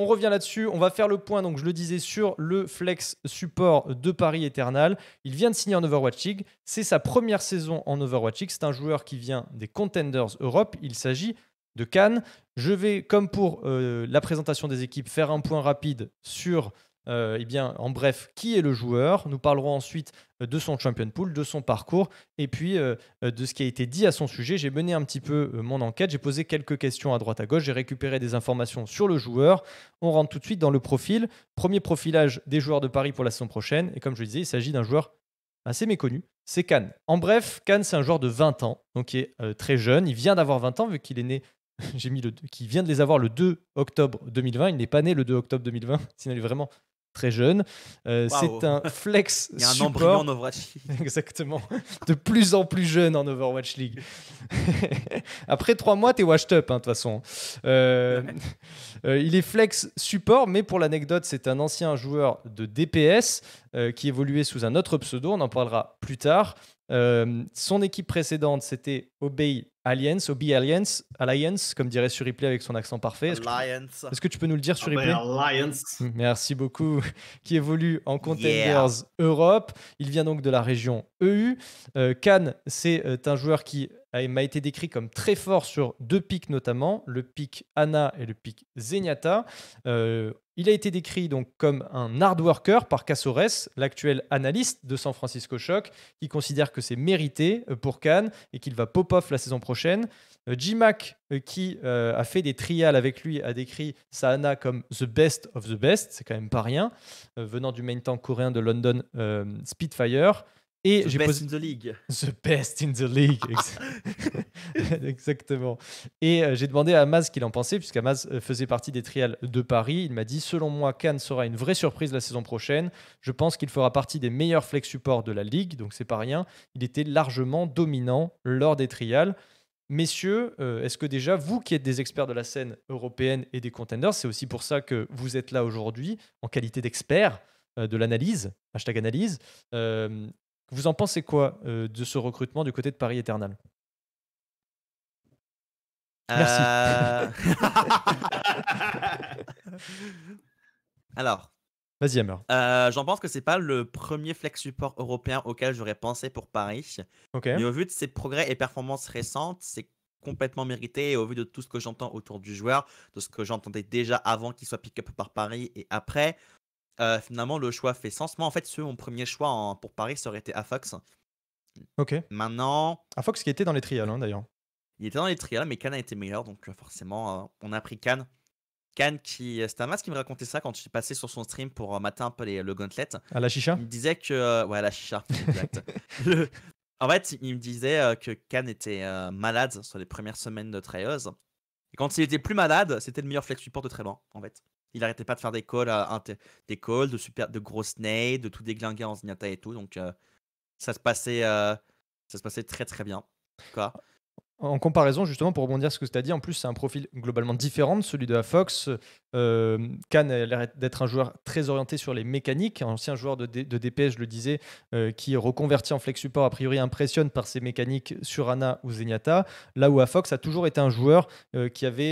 On revient là-dessus, on va faire le point, donc je le disais, sur le flex support de Paris Eternal. Il vient de signer en Overwatch c'est sa première saison en Overwatch c'est un joueur qui vient des Contenders Europe, il s'agit de Cannes. Je vais, comme pour euh, la présentation des équipes, faire un point rapide sur euh, eh bien, en bref, qui est le joueur. Nous parlerons ensuite euh, de son champion pool, de son parcours, et puis euh, de ce qui a été dit à son sujet. J'ai mené un petit peu mon enquête, j'ai posé quelques questions à droite à gauche, j'ai récupéré des informations sur le joueur. On rentre tout de suite dans le profil. Premier profilage des joueurs de Paris pour la saison prochaine, et comme je le disais, il s'agit d'un joueur assez méconnu, c'est Cannes. En bref, Cannes, c'est un joueur de 20 ans, donc il est très jeune. Il vient d'avoir 20 ans, vu qu'il est né, j'ai mis le, qui vient de les avoir le 2 octobre 2020. Il n'est pas né le 2 octobre 2020, sinon il est vraiment très jeune. Euh, c'est un flex Il un support, en Overwatch Exactement. De plus en plus jeune en Overwatch League. Après trois mois, t'es washed up, hein, de toute façon. Euh, euh, il est flex support, mais pour l'anecdote, c'est un ancien joueur de DPS qui évoluait sous un autre pseudo. On en parlera plus tard. Euh, son équipe précédente, c'était Obey Alliance, Obey Alliance, Alliance, comme dirait sur replay avec son accent parfait. Est-ce que, tu peux nous le dire, sur Alliance. Hmm, merci beaucoup. Qui évolue en Contenders Europe. Il vient donc de la région EU. Euh, Khan, c'est euh, un joueur qui m'a été décrit comme très fort sur deux pics notamment, le pic Anna et le pic Zenyatta. Euh, il a été décrit donc comme un hard worker par Casores, l'actuel analyste de San Francisco Shock, qui considère que c'est mérité euh, pour Cannes et qu'il va pop-off la saison prochaine. G-Mac, euh, euh, qui a fait des trials avec lui, a décrit Sahana comme the best of the best, c'est quand même pas rien, venant du main tank coréen de London Spitfire. Et the best in the league. The best in the league. Exactement. Et euh, j'ai demandé à Amaz ce qu'il en pensait, puisqu'Amaz euh, faisait partie des trials de Paris. Il m'a dit Selon moi, Cannes sera une vraie surprise la saison prochaine. Je pense qu'il fera partie des meilleurs flex supports de la ligue, donc c'est pas rien. Il était largement dominant lors des trials. Messieurs, euh, est-ce que déjà, vous qui êtes des experts de la scène européenne et des contenders, c'est aussi pour ça que vous êtes là aujourd'hui en qualité d'expert, de l'analyse, hashtag analyse. Vous en pensez quoi euh, de ce recrutement du côté de Paris Eternal Merci. Euh. Alors. Vas-y, euh, J'en pense que c'est pas le premier flex support européen auquel j'aurais pensé pour Paris. Mais au vu de ses progrès et performances récentes, c'est complètement mérité. Et au vu de tout ce que j'entends autour du joueur, de ce que j'entendais déjà avant qu'il soit pick-up par Paris et après, finalement, le choix fait sens. Moi, en fait, ce mon premier choix pour Paris, ça aurait été Afox. Ok. Maintenant. Afox qui était dans les trials, hein, d'ailleurs. Il était dans les trials, mais Cannes a été meilleur, donc forcément, on a pris Cannes. Cannes qui. un masque qui me racontait ça quand je suis passé sur son stream pour mater un peu les, le gauntlet. À la chicha Il me disait que. Ouais, à la chicha, exact. En fait, il me disait que Khan était malade sur les premières semaines de trials. Et quand il était plus malade, c'était le meilleur flex support de très loin, en fait. Il arrêtait pas de faire des calls, euh, des calls de, super, de grosses nades, de tout déglinguer en Zenyatta et tout. Donc, euh, ça, se passait, euh, ça se passait très très bien. quoi en comparaison, justement, pour rebondir sur ce que tu as dit, en plus, c'est un profil globalement différent de celui de la Fox. Euh, a l'air d'être un joueur très orienté sur les mécaniques. Un ancien joueur de, DPS, je le disais, euh, qui reconverti en flex support, a priori impressionne par ses mécaniques sur Ana ou Zenyatta. Là où Afox a toujours été un joueur euh, qui avait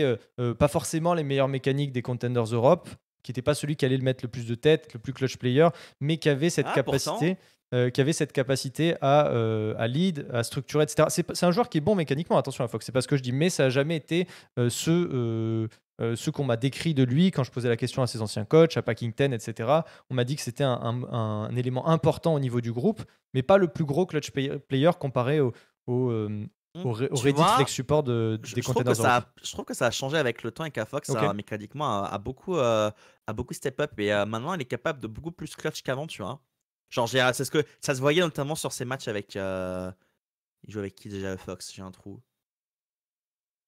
pas forcément les meilleures mécaniques des Contenders Europe, qui n'était pas celui qui allait le mettre le plus de tête, le plus clutch player, mais qui avait cette ah, capacité. Euh, qui avait cette capacité à, euh, à lead, à structurer, etc. C'est, un joueur qui est bon mécaniquement, attention à Fox, c'est pas ce que je dis, mais ça n'a jamais été euh, ce, ce qu'on m'a décrit de lui quand je posais la question à ses anciens coachs, à Packington, etc. On m'a dit que c'était un, un, élément important au niveau du groupe, mais pas le plus gros clutch player comparé au, au mmh. Reddit avec Support de, des je je trouve que ça a changé avec le temps et qu'Afox, okay. mécaniquement, a, beaucoup, a beaucoup step up et maintenant, elle est capable de beaucoup plus clutch qu'avant, tu vois. Genre, c'est ce que ça se voyait notamment sur ses matchs avec. Euh, il joue avec qui déjà Fox J'ai un trou.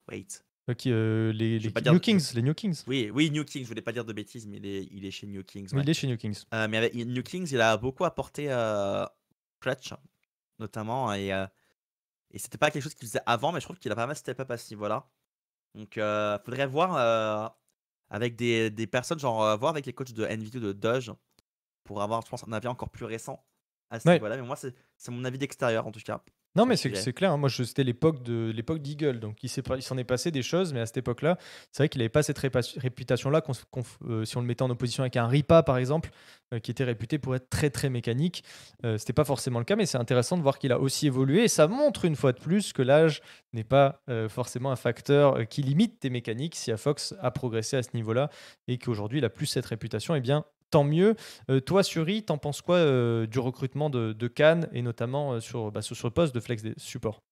Wait. Ok, euh, les, les New Kings, les New Kings. Oui, oui, New Kings. Je voulais pas dire de bêtises, mais il est, chez New Kings. Il est chez New Kings. Euh, mais avec New Kings, il a beaucoup apporté clutch, notamment, et et c'était pas quelque chose qu'il faisait avant, mais je trouve qu'il a pas mal step up à ce niveau Donc, faudrait voir avec des, personnes, genre voir avec les coachs de NVIDIA de Doge, pour avoir, je pense, un avis encore plus récent à ce Mais moi, c'est mon avis d'extérieur, en tout cas. Non, mais c'est clair. Hein. Moi, c'était l'époque de l'époque d'Eagle, donc il s'en est, passé des choses, mais à cette époque-là, c'est vrai qu'il n'avait pas cette réputation-là. Euh, si on le mettait en opposition avec un Ripa, par exemple, euh, qui était réputé pour être très très mécanique, euh, c'était pas forcément le cas. Mais c'est intéressant de voir qu'il a aussi évolué. Et ça montre une fois de plus que l'âge n'est pas forcément un facteur qui limite tes mécaniques. Si Fox a progressé à ce niveau-là et qu'aujourd'hui il a plus cette réputation, eh bien tant mieux. Euh, toi, Suri, t'en penses quoi euh, du recrutement de, Cannes et notamment euh, sur, bah, sur, le poste de flex des supports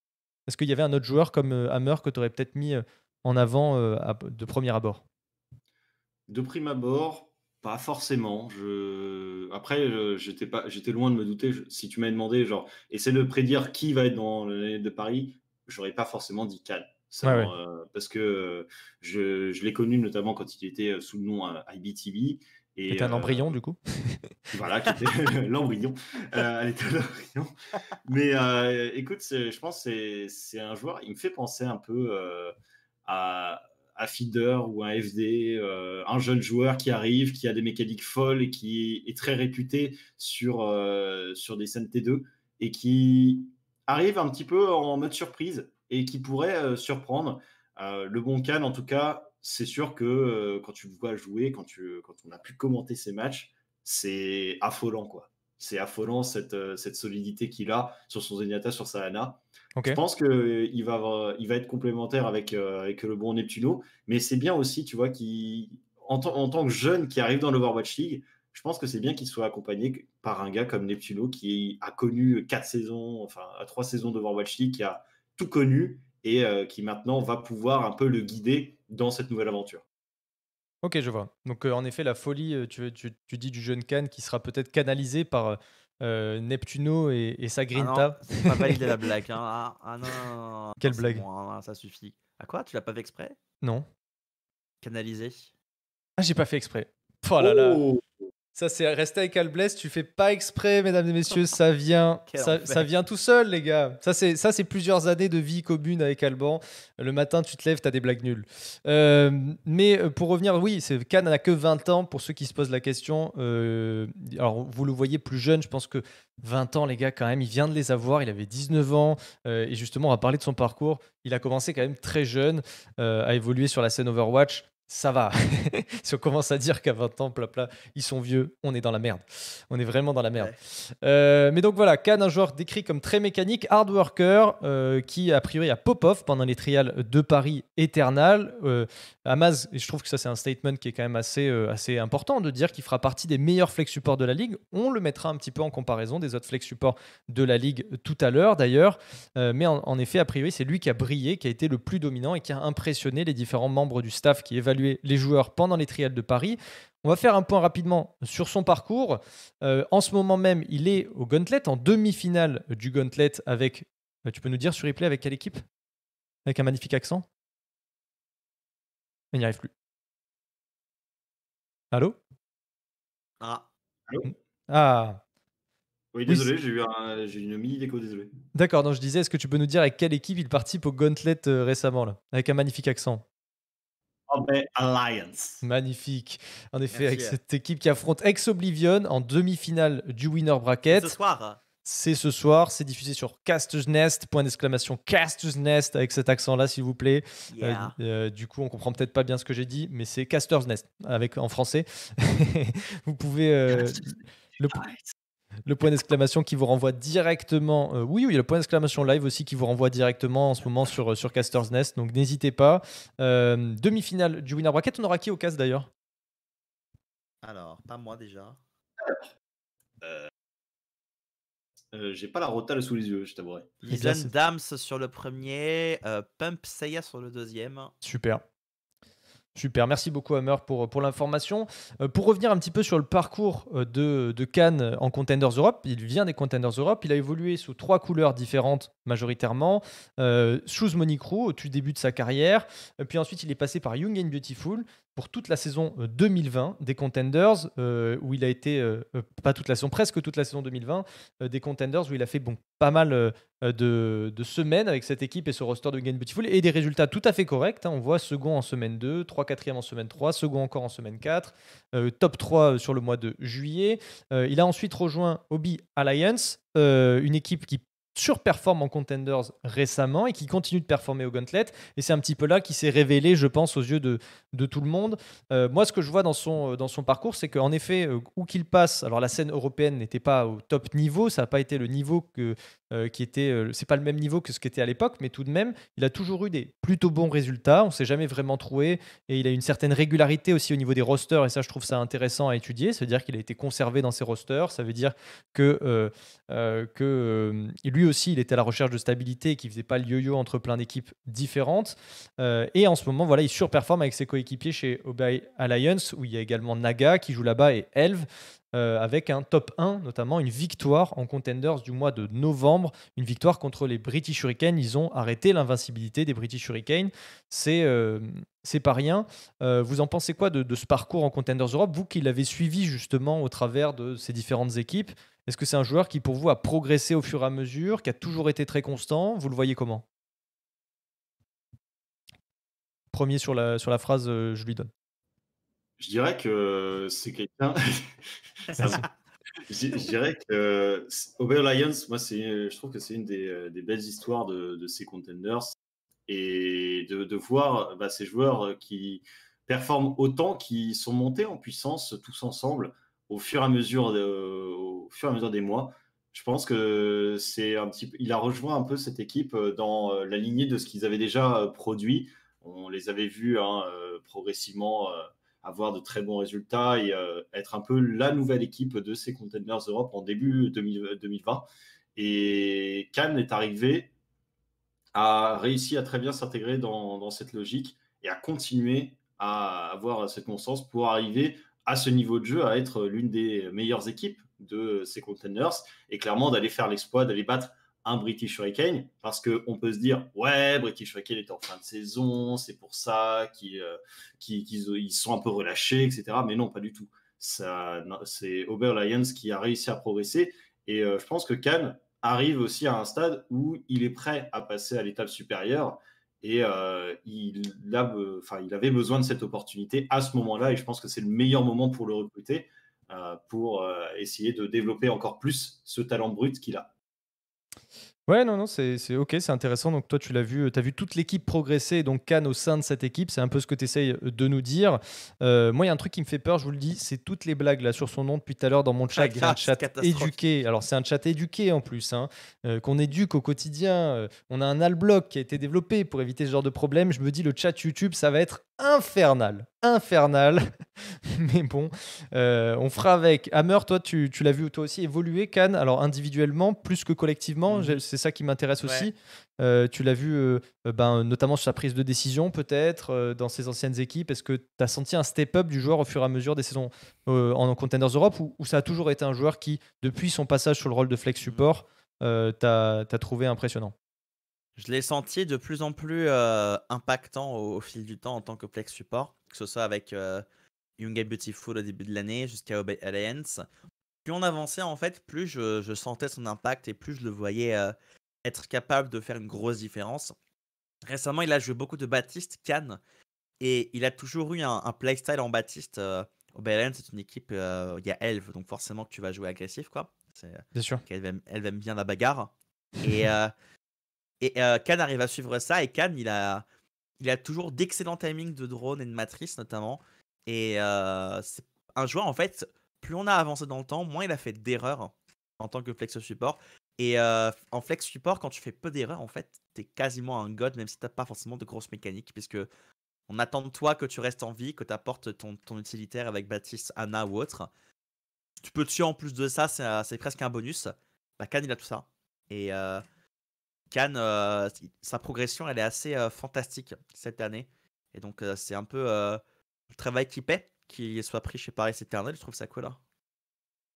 Est-ce qu'il y avait un autre joueur comme Hammer que tu aurais peut-être mis en avant de premier abord De prime abord, pas forcément. Je... Après, j'étais pas, loin de me douter. Si tu m'avais demandé, genre, c'est de prédire qui va être dans l'année de Paris, j'aurais pas forcément dit Cannes. parce que je, je l'ai connu notamment quand il était sous le nom IBTV et, un euh, embryon, du coup Voilà, qui était l'embryon. Euh, elle était l'embryon. Mais euh, écoute, je pense que c'est un joueur, il me fait penser un peu à à feeder ou un FD, un jeune joueur qui arrive, qui a des mécaniques folles et qui est très réputé sur, sur des scènes T2 et qui arrive un petit peu en mode surprise et qui pourrait surprendre. le bon can, en tout cas, c'est sûr que euh, quand tu le vois jouer, quand, tu, euh, quand on a pu commenter ces matchs, c'est affolant, quoi. C'est affolant cette, euh, cette solidité qu'il a sur son Zenyatta, sur sa Hana. Je pense qu'il va, il va être complémentaire avec, avec le bon Neptuno, mais c'est bien aussi, tu vois, qui en, tant que jeune qui arrive dans l'Overwatch League, je pense que c'est bien qu'il soit accompagné par un gars comme Neptuno qui a connu quatre saisons, enfin, trois saisons d'Overwatch League, qui a tout connu et qui maintenant va pouvoir un peu le guider dans cette nouvelle aventure. Ok, je vois. Donc euh, en effet, la folie, euh, tu, tu, tu, dis du jeune Khan qui sera peut-être canalisé par euh, Neptuno et, et Grinta. Ah non, pas de la blague. Hein. Ah, ah non, Quelle ah, blague ah, Ça suffit. À quoi Tu l'as pas fait exprès Non. Canalisé. Ah, j'ai pas fait exprès. Oh là là. Oh ça, c'est rester avec Alblès, tu fais pas exprès, mesdames et messieurs, ça vient, ça, vient tout seul, les gars. Ça, c'est, ça, c'est plusieurs années de vie commune avec Alban. Le matin, tu te lèves, tu as des blagues nulles. Euh, mais euh, pour revenir, oui, c'est, n'a que 20 ans, pour ceux qui se posent la question. Euh, alors, vous le voyez plus jeune, je pense que 20 ans, les gars, quand même, il vient de les avoir, il avait 19 ans. et justement, on va parler de son parcours. Il a commencé quand même très jeune à évoluer sur la scène Overwatch ça va. si on commence à dire qu'à 20 ans, là ils sont vieux, on est dans la merde. On est vraiment dans la merde. Euh, mais donc voilà, Khan, un joueur décrit comme très mécanique, hard worker, euh, qui a priori a pop-off pendant les trials de Paris Eternal Euh, je trouve que ça c'est un statement qui est quand même assez, euh, assez important de dire qu'il fera partie des meilleurs flex supports de la ligue. On le mettra un petit peu en comparaison des autres flex supports de la ligue tout à l'heure d'ailleurs. mais en, en effet, a priori, c'est lui qui a brillé, qui a été le plus dominant et qui a impressionné les différents membres du staff qui évaluent les joueurs pendant les trials de Paris. On va faire un point rapidement sur son parcours. Euh, en ce moment même, il est au Gauntlet, en demi-finale du Gauntlet avec. Euh, tu peux nous dire sur replay avec quelle équipe Avec un magnifique accent Il n'y arrive plus. Allô Ah. Allô ah. Oui, désolé, j'ai eu, une mini déco, désolé. D'accord, donc je disais, est-ce que tu peux nous dire avec quelle équipe il participe au Gauntlet euh, récemment, là Avec un magnifique accent. Alliance. Magnifique. En effet, avec hein. cette équipe qui affronte Ex-Oblivion en demi-finale du Winner Bracket. Ce soir. Hein. C'est ce soir, c'est diffusé sur Caster's Nest, point d'exclamation Caster's Nest avec cet accent-là, s'il vous plaît. Euh, euh, du coup, on comprend peut-être pas bien ce que j'ai dit, mais c'est Caster's Nest avec, en français. vous pouvez. Euh, le, le point d'exclamation qui vous renvoie directement. oui euh, oui, oui, le point d'exclamation live aussi qui vous renvoie directement en ce moment sur, euh, sur Caster's Nest. Donc n'hésitez pas. Euh, demi-finale du Winner Bracket. On aura qui au casse d'ailleurs Alors, pas moi déjà. J'ai pas la rotale sous les yeux, je t'avouerai. Lisan Dams sur le premier, Pump Seiya sur le deuxième. Super. Super, merci beaucoup Hammer pour, pour l'information. Euh, pour revenir un petit peu sur le parcours euh, de, de, Cannes en Contenders Europe, il vient des Contenders Europe, il a évolué sous trois couleurs différentes majoritairement, euh, sous roux au tout début de sa carrière, puis ensuite il est passé par Young and Beautiful, pour toute la saison 2020 euh, des Contenders, euh, où il a été, euh, pas toute la saison, presque toute la saison 2020 des Contenders, où il a fait bon, pas mal de, de, semaines avec cette équipe et ce roster de Game Beautiful, et des résultats tout à fait corrects. Hein. On voit second en semaine 2, 3 quatrième en semaine 3, second encore en semaine 4, top 3 sur le mois de juillet. il a ensuite rejoint Obi Alliance, une équipe qui surperforme en contenders récemment et qui continue de performer au gauntlet. Et c'est un petit peu là qui s'est révélé, je pense, aux yeux de, de tout le monde. Euh, moi, ce que je vois dans son, euh, dans son parcours, c'est qu'en effet, euh, où qu'il passe, alors la scène européenne n'était pas au top niveau, ça n'a pas été le niveau que, euh, qui était, euh, c'est pas le même niveau que ce qu'était à l'époque, mais tout de même, il a toujours eu des plutôt bons résultats. On s'est jamais vraiment troué et il a une certaine régularité aussi au niveau des rosters. Et ça, je trouve ça intéressant à étudier. cest à dire qu'il a été conservé dans ses rosters. Ça veut dire que, euh, que lui aussi, il était à la recherche de stabilité et qu'il faisait pas le yo-yo entre plein d'équipes différentes. et en ce moment, voilà, il surperforme avec ses coéquipiers chez Obey Alliance où il y a également Naga qui joue là-bas et Elve. Euh, avec un top 1, notamment une victoire en contenders du mois de novembre, une victoire contre les British Hurricanes. Ils ont arrêté l'invincibilité des British Hurricanes. C'est euh, pas rien. Euh, vous en pensez quoi de, ce parcours en Contenders Europe Vous qui l'avez suivi justement au travers de ces différentes équipes, est-ce que c'est un joueur qui pour vous a progressé au fur et à mesure, qui a toujours été très constant Vous le voyez comment Premier sur la, sur la phrase, je lui donne. Je dirais que c'est quelqu'un. je, dirais que Obey Lions, moi, je trouve que c'est une des, euh, des, belles histoires de, ces contenders et de, de voir bah, ces joueurs euh, qui performent autant, qui sont montés en puissance tous ensemble au fur et à mesure, au fur et à mesure des mois. Je pense que c'est un petit, il a rejoint un peu cette équipe euh, dans la lignée de ce qu'ils avaient déjà produit. On les avait vus hein, progressivement avoir de très bons résultats et euh, être un peu la nouvelle équipe de ces containers Europe en début 2020. Euh, et Cannes est arrivé, a réussi à très bien s'intégrer dans, cette logique et à continuer à avoir cette constance pour arriver à ce niveau de jeu, à être l'une des meilleures équipes de ces containers et clairement d'aller faire l'exploit, d'aller battre un British Hurricane, parce qu'on peut se dire, ouais, British Hurricane est en fin de saison, c'est pour ça qu'ils euh, sont un peu relâchés, etc. Mais non, pas du tout. C'est Lyons qui a réussi à progresser. Et euh, je pense que Cannes arrive aussi à un stade où il est prêt à passer à l'étape supérieure. Et euh, il, enfin, il avait besoin de cette opportunité à ce moment-là. Et je pense que c'est le meilleur moment pour le recruter, pour essayer de développer encore plus ce talent brut qu'il a. Ouais, non, non, c'est ok, c'est intéressant. Donc, toi, tu l'as vu, euh, tu as vu toute l'équipe progresser, donc Cannes au sein de cette équipe, c'est un peu ce que tu essayes euh, de nous dire. Euh, moi, il y a un truc qui me fait peur, je vous le dis, c'est toutes les blagues là sur son nom depuis tout à l'heure dans mon chat, ah, un chat éduqué. Alors, c'est un chat éduqué en plus, hein, qu'on éduque au quotidien. on a un al block qui a été développé pour éviter ce genre de problème. Je me dis, le chat YouTube, ça va être infernal infernal. Mais bon, euh, on fera avec. Hammer, toi, tu, l'as vu toi aussi évoluer, Cannes, alors individuellement, plus que collectivement, mhm. c'est ça qui m'intéresse aussi. Euh, tu l'as vu euh, ben, notamment sur sa prise de décision, peut-être, dans ses anciennes équipes. Est-ce que tu as senti un step-up du joueur au fur et à mesure des saisons en containers Europe ou, ça a toujours été un joueur qui, depuis son passage sur le rôle de flex mhm. support, t'as trouvé impressionnant je l'ai senti de plus en plus impactant au, fil du temps en tant que flex support que ce soit avec euh, Young and Beautiful au début de l'année jusqu'à Alliance. Plus on avançait, en fait, plus je, sentais son impact et plus je le voyais euh, être capable de faire une grosse différence. Récemment, il a joué beaucoup de Baptiste, Cannes, et il a toujours eu un, playstyle en Baptiste. Euh, Obey Alliance, c'est une équipe, il y a Elve, donc forcément que tu vas jouer agressif, quoi. C'est, sûr. Elle aime, elle bien la bagarre. Et, Khan arrive à suivre ça, et Khan, il a, il a toujours d'excellents timings de drone et de matrice notamment. Et euh, c'est un joueur, en fait, plus on a avancé dans le temps, moins il a fait d'erreurs en tant que flex support. Et euh, en flex support, quand tu fais peu d'erreurs, en fait, t'es quasiment un god, même si t'as pas forcément de grosses mécaniques, puisque on attend de toi que tu restes en vie, que tu apportes ton, utilitaire avec Baptiste, Anna ou autre. Tu peux tuer en plus de ça, c'est euh, presque un bonus. Bah, Khan, il a tout ça. Et euh, sa progression, elle est assez euh, fantastique cette année. Et donc, euh, c'est un peu le travail qui paie, qu'il soit pris chez Paris éternel Je trouve ça cool. Hein.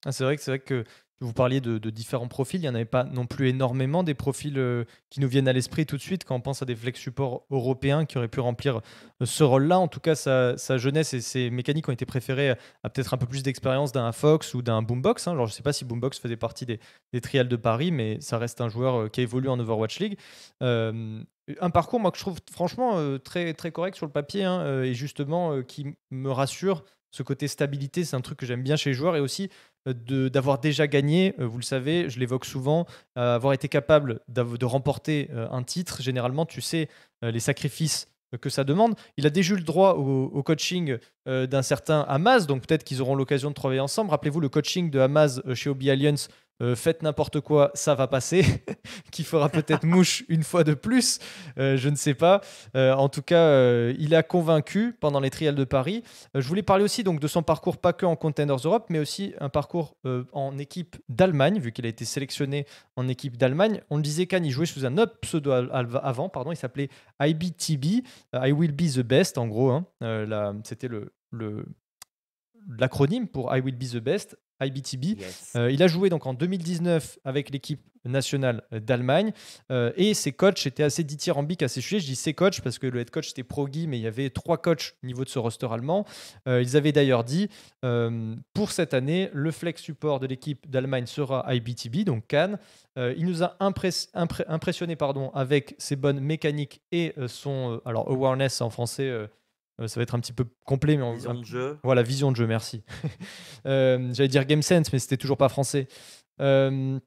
Ah, c'est vrai que c'est vrai que vous parliez de, différents profils, il n'y en avait pas non plus énormément des profils euh, qui nous viennent à l'esprit tout de suite quand on pense à des flex supports européens qui auraient pu remplir euh, ce rôle-là. En tout cas, sa, jeunesse et ses mécaniques ont été préférées à, peut-être un peu plus d'expérience d'un Fox ou d'un Boombox. Alors, hein. je ne sais pas si Boombox faisait partie des, trials de Paris, mais ça reste un joueur euh, qui a évolué en Overwatch League. un parcours, moi, que je trouve franchement très, très correct sur le papier hein, et justement qui me rassure ce côté stabilité, c'est un truc que j'aime bien chez les joueurs et aussi d'avoir déjà gagné, euh, vous le savez, je l'évoque souvent, euh, avoir été capable de remporter euh, un titre, généralement, tu sais, les sacrifices que ça demande. Il a déjà eu le droit au, coaching d'un certain Hamas, donc peut-être qu'ils auront l'occasion de travailler ensemble. Rappelez-vous le coaching de Hamas chez Obi Alliance euh, faites n'importe quoi, ça va passer, qui fera peut-être mouche une fois de plus, euh, je ne sais pas. Euh, en tout cas, il a convaincu pendant les trials de Paris. je voulais parler aussi donc de son parcours pas que en Containers Europe, mais aussi un parcours en équipe d'Allemagne, vu qu'il a été sélectionné en équipe d'Allemagne. On le disait, Khan, il jouait sous un autre pseudo avant, pardon, il s'appelait IBTB, I Will Be the Best, en gros. Hein. C'était le l'acronyme pour I Will Be the Best. IBTB. Euh, il a joué donc en 2019 avec l'équipe nationale d'Allemagne euh, et ses coachs étaient assez dithyrambiques à ces Je dis ses coachs parce que le head coach pro guy mais il y avait trois coachs au niveau de ce roster allemand. Euh, ils avaient d'ailleurs dit pour cette année, le flex support de l'équipe d'Allemagne sera IBTB, donc Cannes. il nous a impressionnés impressionné pardon, avec ses bonnes mécaniques et son alors awareness en français euh, ça va être un petit peu complet. Mais on, vision de jeu. Voilà, vision de jeu, merci. Euh, j'allais dire Game Sense, mais c'était toujours pas français. Euh,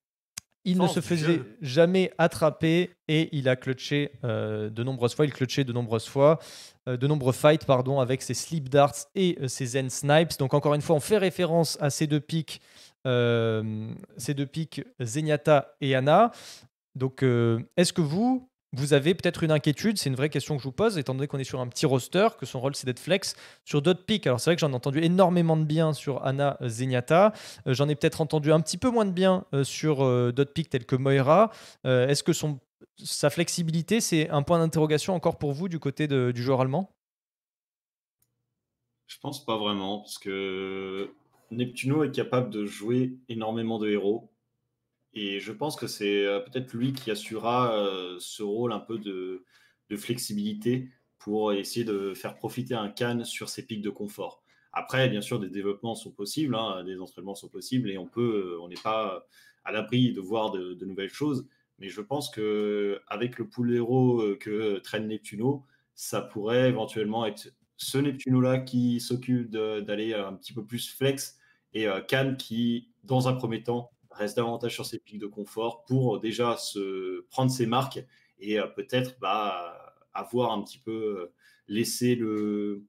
il ne se faisait jamais attraper et il a clutché de nombreuses fois. Il clutchait de nombreuses fois, de nombreux fights, pardon, avec ses sleep darts et ses zen snipes. Donc, encore une fois, on fait référence à ces deux pics, ces deux pics, Zenyatta et Anna. Donc, est-ce que vous, vous avez peut-être une inquiétude, c'est une vraie question que je vous pose, étant donné qu'on est sur un petit roster, que son rôle c'est d'être flex sur d'autres picks. Alors c'est vrai que j'en ai entendu énormément de bien sur Anna euh, Zenyatta, euh, j'en ai peut-être entendu un petit peu moins de bien euh, sur d'autres picks tels que Moira. Est-ce que son, sa flexibilité c'est un point d'interrogation encore pour vous du côté du joueur allemand Je pense pas vraiment, parce que Neptuno est capable de jouer énormément de héros et je pense que c'est euh, peut-être lui qui assurera euh, ce rôle un peu de, flexibilité pour essayer de faire profiter un Cannes sur ses pics de confort. Après, bien sûr, des développements sont possibles, hein, des entraînements sont possibles et on peut, euh, on n'est pas à l'abri de voir de, nouvelles choses. Mais je pense que avec le poulero que traîne Neptuno, ça pourrait éventuellement être ce Neptuno-là qui s'occupe d'aller un petit peu plus flex et Cannes qui, dans un premier temps, reste davantage sur ses pics de confort pour euh, déjà se prendre ses marques et euh, peut-être bah, avoir un petit peu euh, laissé le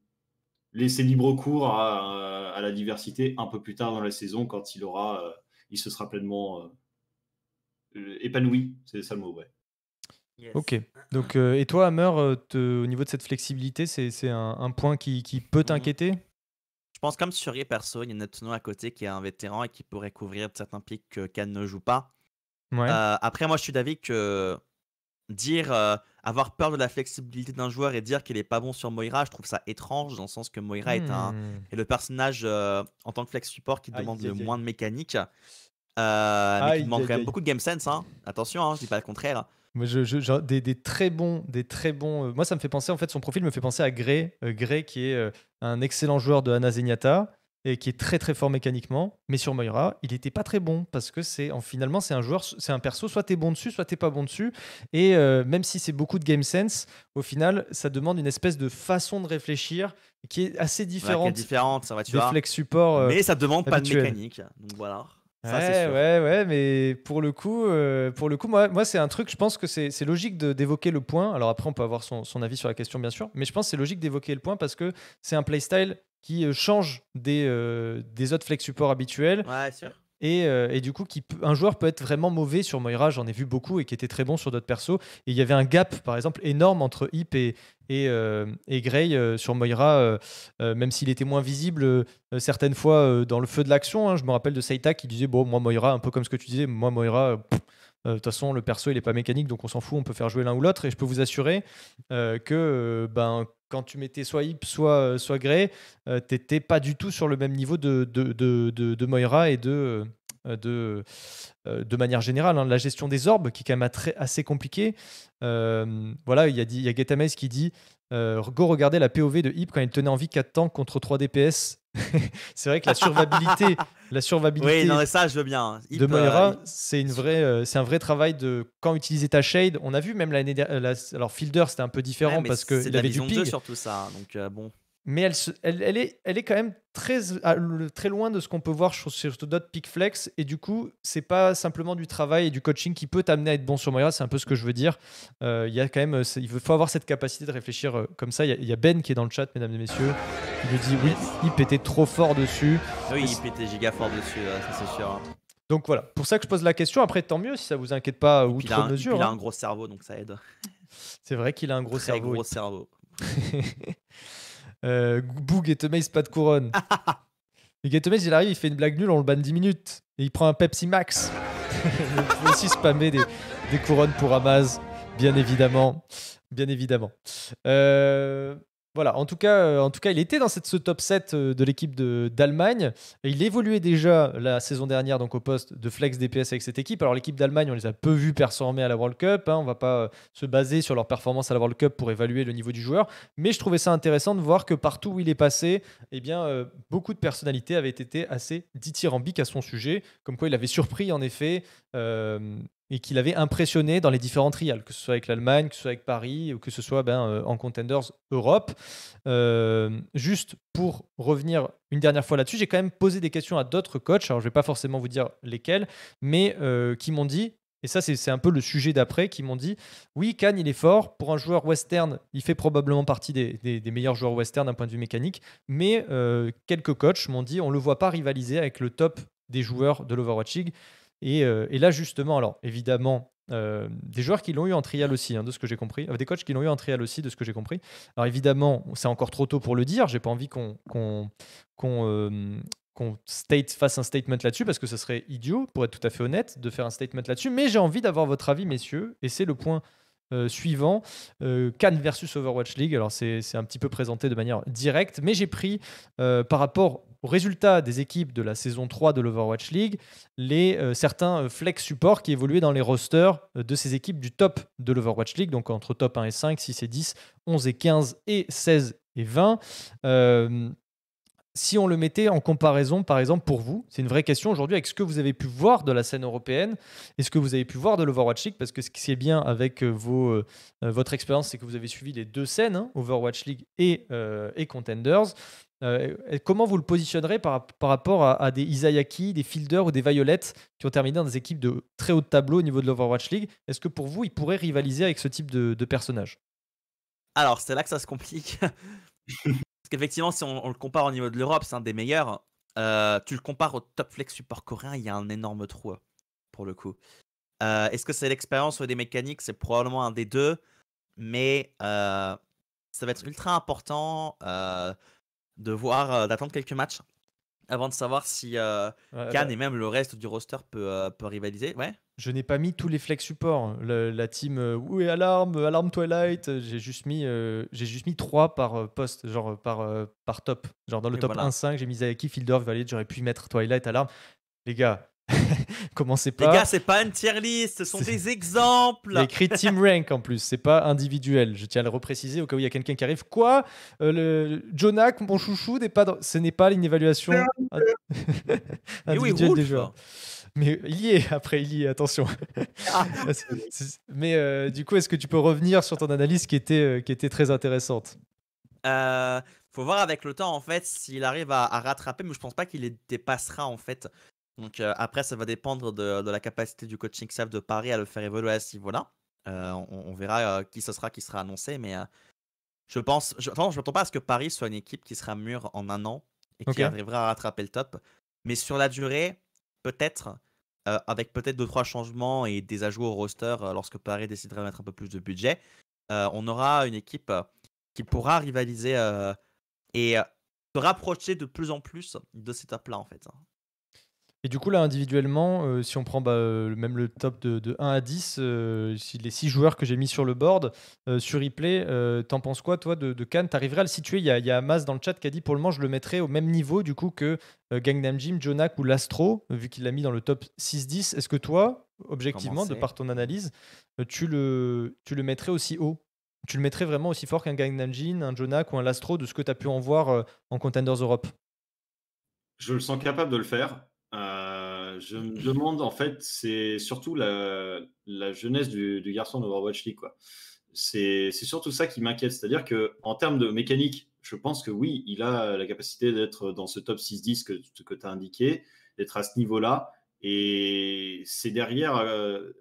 laisser libre cours à, la diversité un peu plus tard dans la saison quand il aura il se sera pleinement épanoui c'est ça le mot ouais Ok. Donc, et toi, Hammer, au niveau de cette flexibilité, c'est un, un, point qui, qui peut mhm. t'inquiéter je pense comme sur Perso, il y a Neptuno à côté qui est un vétéran et qui pourrait couvrir certains pics que ne joue pas. Euh, après, moi, je suis d'avis que dire euh, avoir peur de la flexibilité d'un joueur et dire qu'il est pas bon sur Moira, je trouve ça étrange dans le sens que Moira est un hmm. le personnage euh, en tant que flex support qui demande le moins de mécanique. Euh, il manque beaucoup de game sense. Hein. Attention, hein, je dis pas le contraire. Mais je, des, très bons, des très bons. Euh, moi, ça me fait penser en fait, son profil me fait penser à Gray, euh, qui est un excellent joueur de Anazenyata et qui est très très fort mécaniquement. Mais sur Moira, il n'était pas très bon parce que c'est en finalement c'est un joueur, c'est un perso, soit t'es bon dessus, soit t'es pas bon dessus. Et même si c'est beaucoup de game sense, au final, ça demande une espèce de façon de réfléchir qui est assez différente, différente ça va, tu des flex support. mais ça demande pas de mécanique, donc voilà ouais, ouais, ouais, mais pour le coup, euh, pour le coup moi, moi c'est un truc, je pense que c'est logique d'évoquer le point. Alors après, on peut avoir son, son, avis sur la question, bien sûr, mais je pense que c'est logique d'évoquer le point parce que c'est un playstyle qui euh, change des, euh, des autres flex supports habituels. Ouais, sûr. Euh, et, du coup, un joueur peut être vraiment mauvais sur Moira, j'en ai vu beaucoup, et qui était très bon sur d'autres persos. Et il y avait un gap, par exemple, énorme entre Hip et, et, euh, Grey euh, sur Moira, même s'il était moins visible certaines fois dans le feu de l'action. Hein. je me rappelle de Saita qui disait Bon, moi, Moira, un peu comme ce que tu disais, moi, Moira. Euh, de toute façon, le perso, il n'est pas mécanique, donc on s'en fout, on peut faire jouer l'un ou l'autre. Et je peux vous assurer euh, que euh, ben, quand tu mettais soit hip, soit, soit grey, t'étais pas du tout sur le même niveau de, de, de Moira et de euh, de, euh, de manière générale. Hein, la gestion des orbes, qui est quand même assez compliquée. Euh, voilà, il y a, qui dit Go regardez la POV de Hip quand il tenait en vie 4 temps contre 3 DPS. c'est vrai que la survabilité, la survabilité ça, je veux bien. de Moira, c'est une un vrai travail de quand utiliser ta shade. On a vu même l'année dernière, alors Fielder c'était un peu différent parce que il avait du ping. tout ça, hein, donc bon mais elle, elle, est, elle est quand même très, très loin de ce qu'on peut voir sur, d'autres pick flex. Et du coup, c'est pas simplement du travail et du coaching qui peut t'amener à être bon sur Moira. C'est un peu ce que je veux dire. Euh, il y a quand même, euh, il faut avoir cette capacité de réfléchir euh, comme ça. Il y, a, Ben qui est dans le chat, mesdames et messieurs. Il lui dit oui, il pétait trop fort dessus. Oui, il pétait giga fort dessus, ça c'est sûr. Hein. Donc voilà, pour ça que je pose la question. Après, tant mieux si ça vous inquiète pas outre il a un, mesure. Il a hein. un gros cerveau, donc ça aide. C'est vrai qu'il a un gros très cerveau. Gros cerveau. Bou Getemaze, pas de couronne. Et il arrive, il fait une blague nulle, on le banne 10 minutes. Et il prend un Pepsi Max. il aussi spammer des, des couronnes pour Amaz, bien évidemment. Bien évidemment. Euh, voilà, en tout, cas, euh, en tout cas, il était dans ce top 7 euh, de l'équipe d'Allemagne. Il évoluait déjà la saison dernière donc au poste de flex DPS avec cette équipe. Alors l'équipe d'Allemagne, on les a peu vus performer à la World Cup. on hein. on va pas euh, se baser sur leur performance à la World Cup pour évaluer le niveau du joueur. Mais je trouvais ça intéressant de voir que partout où il est passé, eh bien, beaucoup de personnalités avaient été assez dithyrambiques à son sujet. Comme quoi il avait surpris en effet et qui l'avait impressionné dans les différents trials, que ce soit avec l'Allemagne, que ce soit avec Paris, ou que ce soit ben, euh, en Contenders Europe. Euh, juste pour revenir une dernière fois là-dessus, j'ai quand même posé des questions à d'autres coachs, alors je ne vais pas forcément vous dire lesquels, mais euh, qui m'ont dit, et ça c'est un peu le sujet d'après, qui m'ont dit, oui, Khan, il est fort, pour un joueur western, il fait probablement partie des, meilleurs joueurs western d'un point de vue mécanique, mais quelques coachs m'ont dit, on ne le voit pas rivaliser avec le top des joueurs de l'Overwatch League. Euh, et, là, justement, alors évidemment, euh, des joueurs qui l'ont eu en trial aussi, hein, de ce que j'ai compris, euh, des coachs qui l'ont eu en trial aussi, de ce que j'ai compris. Alors évidemment, c'est encore trop tôt pour le dire, j'ai pas envie qu'on state, fasse un statement là-dessus, parce que ce serait idiot, pour être tout à fait honnête, de faire un statement là-dessus, mais j'ai envie d'avoir votre avis, messieurs, et c'est le point suivant, Cannes versus Overwatch League. Alors c'est un petit peu présenté de manière directe, mais j'ai pris par rapport au résultat des équipes de la saison 3 de l'Overwatch League, les, euh, certains euh, flex supports qui évoluaient dans les rosters euh, de ces équipes du top de l'Overwatch League, donc entre top 1 et 5, 6 et 10, 11 et 15 et 16 et 20 si on le mettait en comparaison, par exemple, pour vous, c'est une vraie question aujourd'hui, avec ce que vous avez pu voir de la scène européenne et ce que vous avez pu voir de l'Overwatch League, parce que ce qui est bien avec euh, euh, euh, votre expérience, c'est que vous avez suivi les deux scènes, hein, Overwatch League et, Contenders. comment vous le positionnerez par, rapport à, des Isayaki, des Fielders ou des Violettes qui ont terminé dans des équipes de très haut de tableau au niveau de l'Overwatch League Est-ce que pour vous, ils pourraient rivaliser avec ce type de, de personnages Alors, c'est là que ça se complique. qu'effectivement, si on, le compare au niveau de l'Europe, c'est un des meilleurs. Euh, tu le compares au top flex support coréen, il y a un énorme trou hein, pour le coup. Euh, est-ce que c'est l'expérience ou des mécaniques C'est probablement un des deux, mais euh, ça va être ultra important de voir, d'attendre quelques matchs avant de savoir si Cannes bah et même le reste du roster peut, peut rivaliser. Ouais je n'ai pas mis tous les flex supports. la team, euh, oui, alarme, euh, alarme Twilight, euh, j'ai juste mis, j'ai juste mis 3 par poste, genre par, par top. Genre dans le top 1-5, j'ai mis Zayaki, Fielder Valide, j'aurais pu mettre Twilight, alarme. Les gars, commencez pas. Les gars, c'est pas une tier list, ce sont des exemples. Il écrit team rank en plus, c'est pas individuel. Je tiens à le repréciser au cas où il y a quelqu'un qui arrive. Quoi le... Jonak, mon chouchou, pas ce n'est pas une évaluation individuelle oui, des joueurs mais il est, après il y est, attention. Ah. mais euh, du coup, est-ce que tu peux revenir sur ton analyse qui était, euh, qui était très intéressante euh, Faut voir avec le temps, en fait, s'il arrive à, rattraper, mais je pense pas qu'il les dépassera, en fait. Donc euh, après, ça va dépendre de, la capacité du coaching staff de Paris à le faire évoluer à ce niveau-là. On, verra qui ce sera qui sera annoncé, mais je pense, je, attends, je m'attends pas à ce que Paris soit une équipe qui sera mûre en un an et qui arrivera à rattraper le top. Mais sur la durée, peut-être, euh, avec peut-être deux trois changements et des ajouts au roster euh, lorsque Paris décidera de mettre un peu plus de budget, euh, on aura une équipe qui pourra rivaliser et se rapprocher de plus en plus de cette top là en fait. Hein. Et du coup, là, individuellement, euh, si on prend bah, euh, même le top de, 1 à 10, euh, les 6 joueurs que j'ai mis sur le board, sur replay, t'en penses quoi, toi, de, de Cannes T'arriverais à le situer Il y a, y dans le chat qui a dit pour le moment, je le mettrais au même niveau, du coup, que Gangnam Jim, Jonak ou Lastro, vu qu'il l'a mis dans le top 6-10. Est-ce que toi, objectivement, de par ton analyse, tu, le, tu le mettrais aussi haut Tu le mettrais vraiment aussi fort qu'un Gangnam Jim, un Jonak ou un Lastro, de ce que tu as pu en voir en Contenders Europe je le sens capable de le faire je me demande, en fait, c'est surtout la, jeunesse du, du garçon d'Overwatch League. C'est, surtout ça qui m'inquiète. C'est-à-dire que en termes de mécanique, je pense que oui, il a la capacité d'être dans ce top 6-10 que, que tu as indiqué, d'être à ce niveau-là. Et c'est derrière, euh,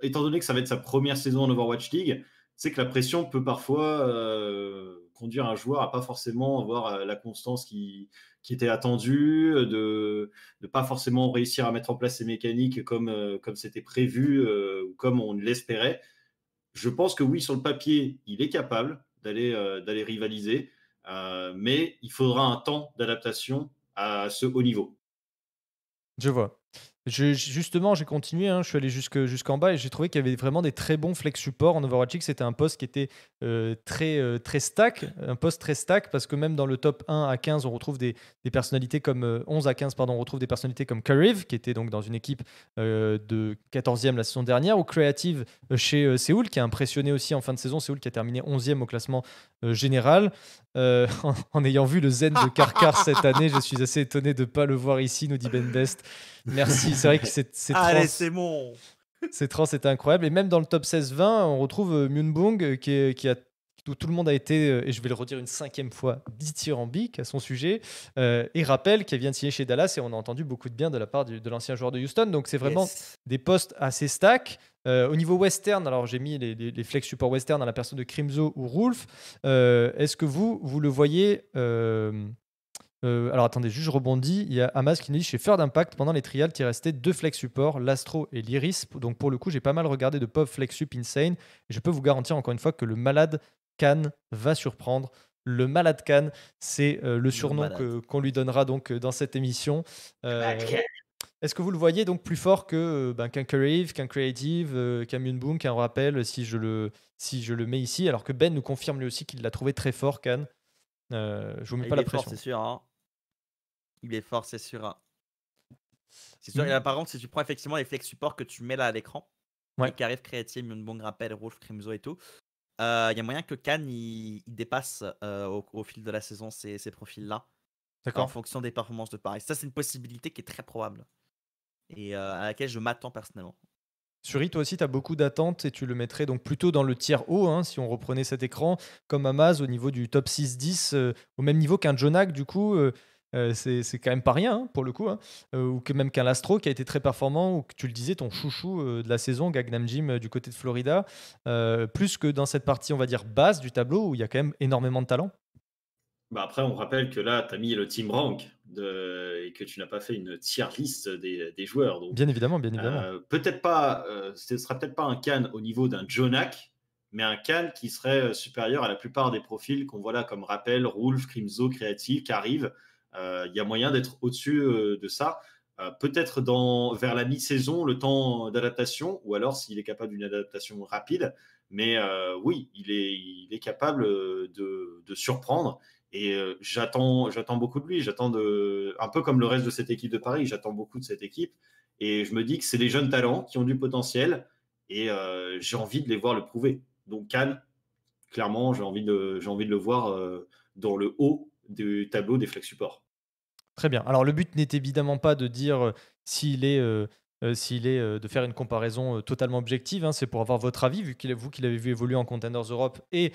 étant donné que ça va être sa première saison en Overwatch League, c'est que la pression peut parfois euh, conduire un joueur à pas forcément avoir euh, la constance qui, qui était attendu, euh, de ne pas forcément réussir à mettre en place ces mécaniques comme euh, comme c'était prévu euh, ou comme on l'espérait. Je pense que oui, sur le papier, il est capable d'aller d'aller rivaliser, mais il faudra un temps d'adaptation à ce haut niveau. Je vois justement, j'ai continué, hein, je suis allé jusque, jusqu'en bas et j'ai trouvé qu'il y avait vraiment des très bons flex support en Overwatch C'était un poste qui était euh, très, euh, très stack, un poste très stack parce que même dans le top 1 à 15, on retrouve des, personnalités comme 11 euh, à 15, pardon, on retrouve des personnalités comme Kariv qui était donc dans une équipe de 14e la saison dernière ou Creative chez Séoul qui a impressionné aussi en fin de saison. Séoul qui a terminé 11e au classement général. Euh, en, ayant vu le zen de Carcar cette année, je suis assez étonné de ne pas le voir ici, nous dit Ben Best. Merci, c'est vrai que c'est trans. Allez, c'est bon C'est trans, c'est incroyable. Et même dans le top 16-20, on retrouve euh, Myunbong, euh, qui, a tout le monde a été, et je vais le redire une cinquième fois, dithyrambique à son sujet, et rappel qui vient de signer chez Dallas, et on a entendu beaucoup de bien de la part de l'ancien joueur de Houston. Donc c'est vraiment des postes assez stack. Euh, au niveau western, alors j'ai mis les, flex support western à la personne de Crimzo ou Rolf. Euh, est-ce que vous, vous le voyez euh, alors attendez, juste je rebondis. Il y a Hamas qui nous dit chez Faire d'Impact, pendant les trials, il restait deux flex support, l'Astro et l'Iris. Donc pour le coup, j'ai pas mal regardé de pop flex sup insane. je peux vous garantir encore une fois que le malade Khan va surprendre. Le malade Khan c'est le surnom qu'on lui donnera donc dans cette émission. Est-ce que vous le voyez donc plus fort que euh, ben, qu'un Creative, qu'un Creative, euh, qu'un Moonboom, qu'un Rappel, si je, le, si je le mets ici Alors que Ben nous confirme lui aussi qu'il l'a trouvé très fort, Can. Euh, je vous mets ah, pas la pression. sûr, hein. Il est fort, c'est sûr. Hein. C'est sûr. Hmm. par contre, si tu prends effectivement les flex supports que tu mets là à l'écran, ouais. Creative, Moonboom, Rappel, rouge Crimzo et tout, il y a moyen que Can il, dépasse au, fil de la saison ces, ces profils-là. En fonction des performances de Paris. Ça, c'est une possibilité qui est très probable et euh, à laquelle je m'attends personnellement. Suri, toi aussi, tu as beaucoup d'attentes et tu le mettrais donc plutôt dans le tiers haut, hein, si on reprenait cet écran, comme Amaz au niveau du top 6-10, euh, au même niveau qu'un Jonak, du coup, euh, c'est, quand même pas rien hein, pour le coup, hein, ou que même qu'un Lastro qui a été très performant, ou que tu le disais, ton chouchou de la saison, Gagnam Jim du côté de Florida, plus que dans cette partie, on va dire, basse du tableau où il y a quand même énormément de talent. Bah après, on rappelle que là, tu as mis le team rank et que tu n'as pas fait une tier liste des, joueurs. Donc, bien évidemment, bien évidemment. Euh, peut-être pas, euh, ce sera peut-être pas un can au niveau d'un Jonak, mais un can qui serait euh, supérieur à la plupart des profils qu'on voit là comme Rappel, Rolf, Crimzo, Creative, qui arrivent. Euh, il y a moyen d'être au-dessus de ça. peut-être dans, vers la mi-saison, le temps d'adaptation, ou alors s'il est capable d'une adaptation rapide. Mais oui, il est, il est capable de, de surprendre et euh, j'attends, j'attends beaucoup de lui. J'attends de, un peu comme le reste de cette équipe de Paris, j'attends beaucoup de cette équipe. Et je me dis que c'est des jeunes talents qui ont du potentiel et euh, j'ai envie de les voir le prouver. Donc Cannes, clairement, j'ai envie de, j'ai envie de le voir euh, dans le haut du tableau des flex support. Très bien. Alors le but n'est évidemment pas de dire s'il est euh, s'il est euh, de faire une comparaison euh, totalement objective. Hein, c'est pour avoir votre avis, vu qu'il vous qui l'avez vu évoluer en Containers Europe et,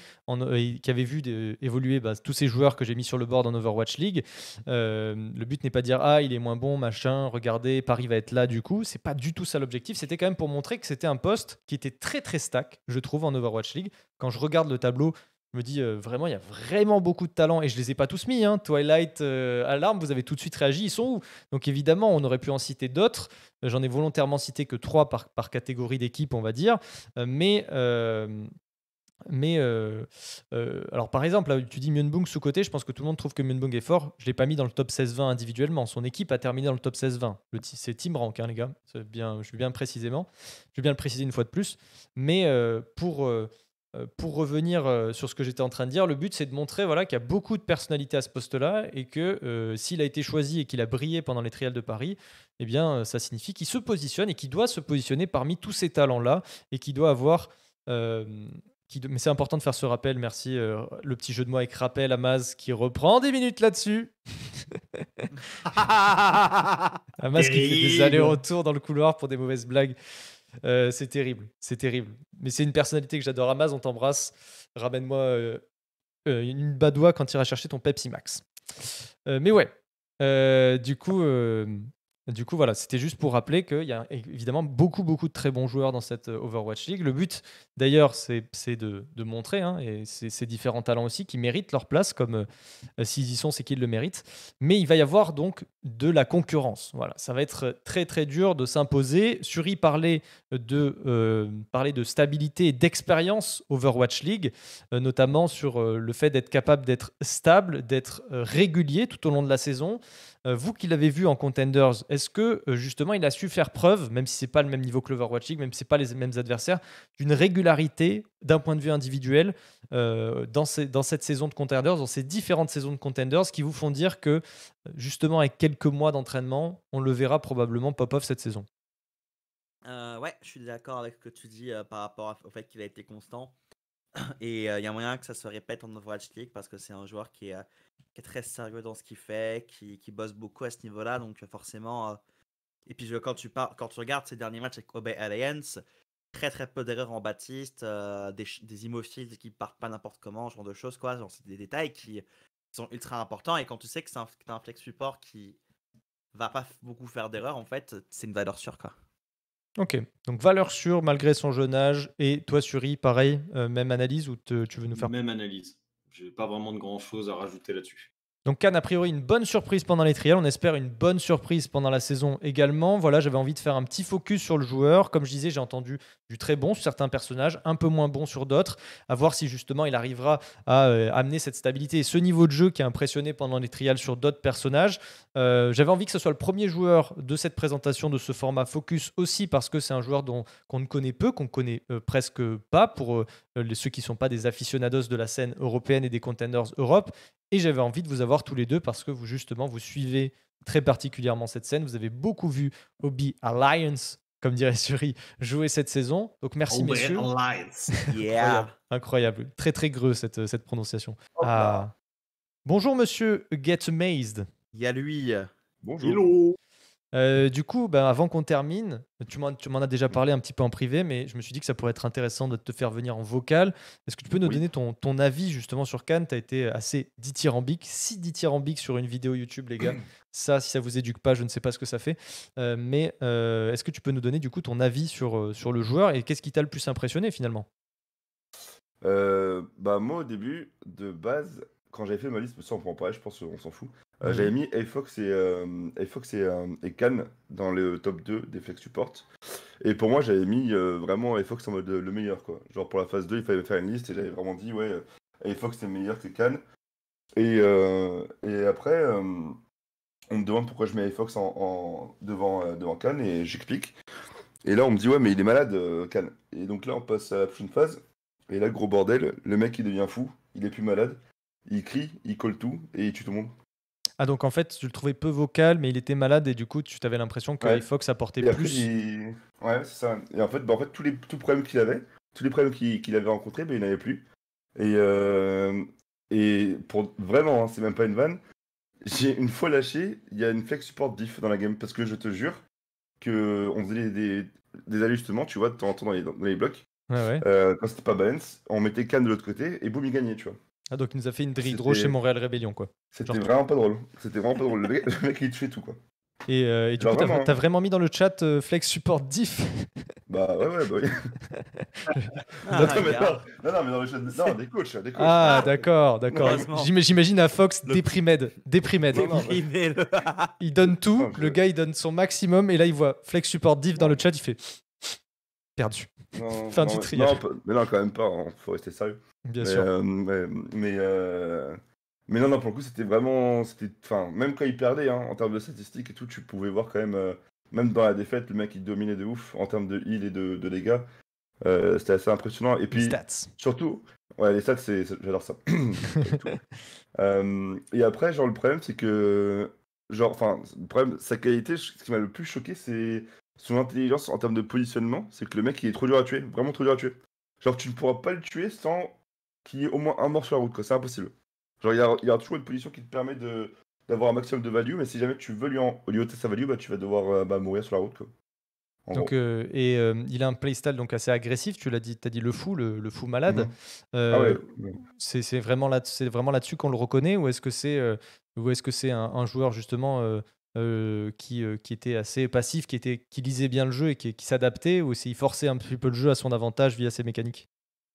qui avez vu évoluer bah, tous ces joueurs que j'ai mis sur le board en Overwatch League. le but n'est pas de dire ah il est moins bon machin, regardez Paris va être là du coup. C'est pas du tout ça l'objectif. C'était quand même pour montrer que c'était un poste qui était très très stack, je trouve, en Overwatch League. Quand je regarde le tableau me dis euh, vraiment, il y a vraiment beaucoup de talents et je les ai pas tous mis. Hein. Twilight, euh, Alarme, vous avez tout de suite réagi, ils sont où Donc évidemment, on aurait pu en citer d'autres. Euh, j'en ai volontairement cité que trois par, par catégorie d'équipe, on va dire. mais. mais alors par exemple, tu dis Myunbung sous-côté, je pense que tout le monde trouve que Myunbung est fort. Je l'ai pas mis dans le top 16-20 individuellement. Son équipe a terminé dans le top 16-20. C'est Team Rank, hein, les gars. Bien, je, vais bien précisément, je vais bien le préciser une fois de plus. Mais pour euh, pour revenir euh, sur ce que j'étais en train de dire, le but c'est de montrer voilà, qu'il y a beaucoup de personnalités à ce poste-là et que euh, s'il a été choisi et qu'il a brillé pendant les trials de Paris, eh bien ça signifie qu'il se positionne et qu'il doit se positionner parmi tous ces talents-là et qu'il doit avoir... mais c'est important de faire ce rappel, merci. le petit jeu de moi avec rappel Amaz qui reprend des minutes là-dessus. Amaz qui fait des allers-retours dans le couloir pour des mauvaises blagues. Euh, c'est terrible, c'est terrible. Mais c'est une personnalité que j'adore. Amaz, on t'embrasse. Ramène-moi euh, euh, une badoie quand tu iras chercher ton Pepsi Max. mais ouais, du coup, du coup, voilà, c'était juste pour rappeler qu'il y a évidemment beaucoup, beaucoup de très bons joueurs dans cette euh, Overwatch League. Le but, d'ailleurs, c'est de, montrer hein, et ces différents talents aussi qui méritent leur place, comme euh, euh, s'ils y sont, c'est qu'ils le méritent. Mais il va y avoir donc de la concurrence. Voilà, ça va être très, très dur de s'imposer. Suri parlait de, parler de stabilité et d'expérience Overwatch League, notamment sur le fait d'être capable d'être stable, d'être régulier tout au long de la saison. Euh, vous qui l'avez vu en contenders, est-ce que euh, justement il a su faire preuve, même si ce n'est pas le même niveau que l'Overwatching, même si c'est pas les mêmes adversaires, d'une régularité d'un point de vue individuel euh, dans, cette saison de contenders, dans ces différentes saisons de contenders, qui vous font dire que justement avec quelques mois d'entraînement, on le verra probablement pop-off cette saison. ouais, je suis d'accord avec ce que tu dis par rapport au fait qu'il a été constant. Et euh, il y a moyen que ça se répète en Overwatch League parce que c'est un joueur qui est, euh, très sérieux dans ce qu'il fait, qui, bosse beaucoup à ce niveau-là. Donc euh, forcément. Et puis quand tu, regardes ces derniers matchs avec Obey Alliance, très très peu d'erreurs en Baptiste, des, des qui partent pas n'importe comment, ce genre de choses. quoi. C'est des détails qui sont ultra importants. Et quand tu sais que c'est un, un flex support qui va pas beaucoup faire d'erreurs, en fait, c'est une valeur sûre. quoi. Ok, donc valeur sûre malgré son jeune âge. Et toi, Suri, pareil, euh, même analyse ou tu veux nous faire. Même analyse. n'ai pas vraiment de grand chose à rajouter là-dessus. Donc Cannes, a priori, une bonne surprise pendant les trials. On espère une bonne surprise pendant la saison également. Voilà, j'avais envie de faire un petit focus sur le joueur. Comme je disais, j'ai entendu du très bon sur certains personnages, un peu moins bon sur d'autres. À voir si justement il arrivera à euh, amener cette stabilité et ce niveau de jeu qui a impressionné pendant les trials sur d'autres personnages. Euh, j'avais envie que ce soit le premier joueur de cette présentation de ce format focus aussi parce que c'est un joueur dont qu'on ne connaît peu, qu'on ne connaît euh, presque pas pour euh, ceux qui ne sont pas des aficionados de la scène européenne et des contenders Europe. Et j'avais envie de vous avoir tous les deux parce que vous, justement, vous suivez très particulièrement cette scène. Vous avez beaucoup vu Obi Alliance, comme dirait Suri, jouer cette saison. Donc merci, monsieur messieurs. Alliance. incroyable, Très, très greux cette, prononciation. Oh ah. Bonjour, monsieur Get amazed Il y a lui. Bonjour. Euh, du coup, ben, avant qu'on termine, tu m'en as déjà parlé un petit peu en privé, mais je me suis dit que ça pourrait être intéressant de te faire venir en vocal. Est-ce que tu peux nous donner ton, avis justement sur Cannes Tu as été assez dithyrambique, si dithyrambique sur une vidéo YouTube, les gars. ça, si ça vous éduque pas, je ne sais pas ce que ça fait. Euh, mais euh, est-ce que tu peux nous donner du coup ton avis sur, sur le joueur et qu'est-ce qui t'a le plus impressionné finalement bah, Moi, au début, de base, quand j'avais fait ma liste, ça on prend pas, je pense qu'on s'en fout. Euh, j'avais mis AFOX et, euh, euh, et, Cannes dans le top 2 des flex support. Et pour moi, j'avais mis vraiment AFOX en mode le meilleur. quoi. Genre pour la phase 2, il fallait faire une liste et j'avais vraiment dit, ouais, AFox est meilleur que Cannes. Et, et après, on me demande pourquoi je mets AFOX en, devant, devant Cannes et j'explique. Et là, on me dit, ouais, mais il est malade, Cannes. Et donc là, on passe à la prochaine phase. Et là, gros bordel, le mec, il devient fou, il est plus malade, il crie, il colle tout et il tue tout le monde. Ah, donc en fait, tu le trouvais peu vocal, mais il était malade, et du coup, tu t'avais l'impression que ouais. Fox apportait plus. Ouais, c'est ça. Et en fait, bah, en fait tous les problèmes qu'il avait, tous les problèmes qu'il avait rencontrés, bah, il n'avait plus. Et, euh, et pour vraiment, hein, c'est même pas une vanne. J'ai une fois lâché, il y a une flex support diff dans la game, parce que je te jure que on faisait des, des, ajustements, tu vois, de temps dans les, blocs. Ouais, ouais. Euh, quand c'était pas balance, on mettait Khan de l'autre côté et boum, il gagnait, tu vois. Ah, donc il nous a fait une drill draw chez Montréal Rébellion, quoi. C'était vraiment pas drôle. C'était vraiment pas drôle. Le mec, il te fait tout, quoi. Et, euh, du coup, t'as, hein. vraiment mis dans le chat euh, Flex Support Diff Bah ouais, ouais, bah oui. Ah, non, non, mais dans le chat, non, des coachs, hein, des coachs. Ah, d'accord, d'accord. J'imagine à Fox déprimé, déprimé. il donne tout, le gars il donne son maximum, et là il voit Flex Support Diff dans le chat, il fait perdu. Non, fin du mais non, quand même pas, il hein. faut rester sérieux. Bien mais, sûr. Euh, euh, mais, non, non, pour le coup, c'était vraiment. Enfin, même quand il perdait, hein, en termes de statistiques et tout, tu pouvais voir quand même, euh, même dans la défaite, le mec il dominait de ouf en termes de heal et de, de dégâts. c'était assez impressionnant. Et puis, les stats. surtout, ouais, les stats, j'adore ça. et après, genre, le problème, c'est que genre, enfin, le problème, sa qualité, ce qui m'a le plus choqué, c'est son intelligence en termes de positionnement, c'est que le mec il est trop dur à tuer, vraiment trop dur à tuer. Genre tu ne pourras pas le tuer sans qu'il y ait au moins un mort sur la route, quoi, c'est impossible. Genre il y, a, toujours une position qui te permet de, d'avoir un maximum de value, mais si jamais tu veux lui, en, ôter sa value, bah, tu vas devoir euh, bah, mourir sur la route. Quoi. donc, euh, et euh, il a un playstyle donc assez agressif, tu l'as dit, as dit le fou, le, fou malade. Mhm. Ah ouais, C'est vraiment là-dessus qu'on le reconnaît, ou est-ce que c'est est -ce c'est un, joueur justement euh, euh, qui, était assez passif, qui, était, qui lisait bien le jeu et qui, s'adaptait, ou s'il forçait un petit peu le jeu à son avantage via ses mécaniques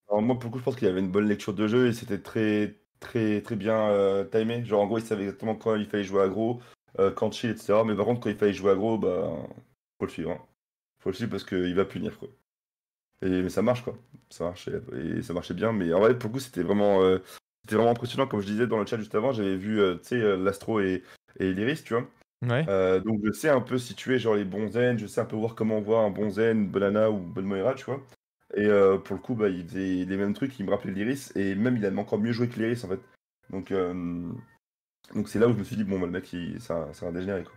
Alors moi, pour le coup, je pense qu'il avait une bonne lecture de jeu et c'était très, très, très bien euh, timé. Genre, en gros, il savait exactement quand il fallait jouer aggro, quand chill, etc. Mais par contre, quand il fallait jouer aggro, bah, faut le suivre. Hein. Faut le suivre parce qu'il va punir, quoi. Et, mais ça marche, quoi. Ça marchait, et ça marchait bien. Mais en vrai, pour le coup, c'était vraiment, c'était vraiment impressionnant. Comme je disais dans le chat juste avant, j'avais vu, tu l'Astro et, et l'Iris, tu vois. Euh, donc je sais un peu situer genre les bons zen, je sais un peu voir comment on voit un bon zen, Bonana ou Bonne Moira, tu vois. Et euh, pour le coup, bah, il faisait les mêmes trucs, il me rappelait l'Iris, et même il a encore mieux joué que l'Iris en fait. Donc euh, donc c'est là où je me suis dit, bon, bah, le mec, ça, ça va dégénérer quoi.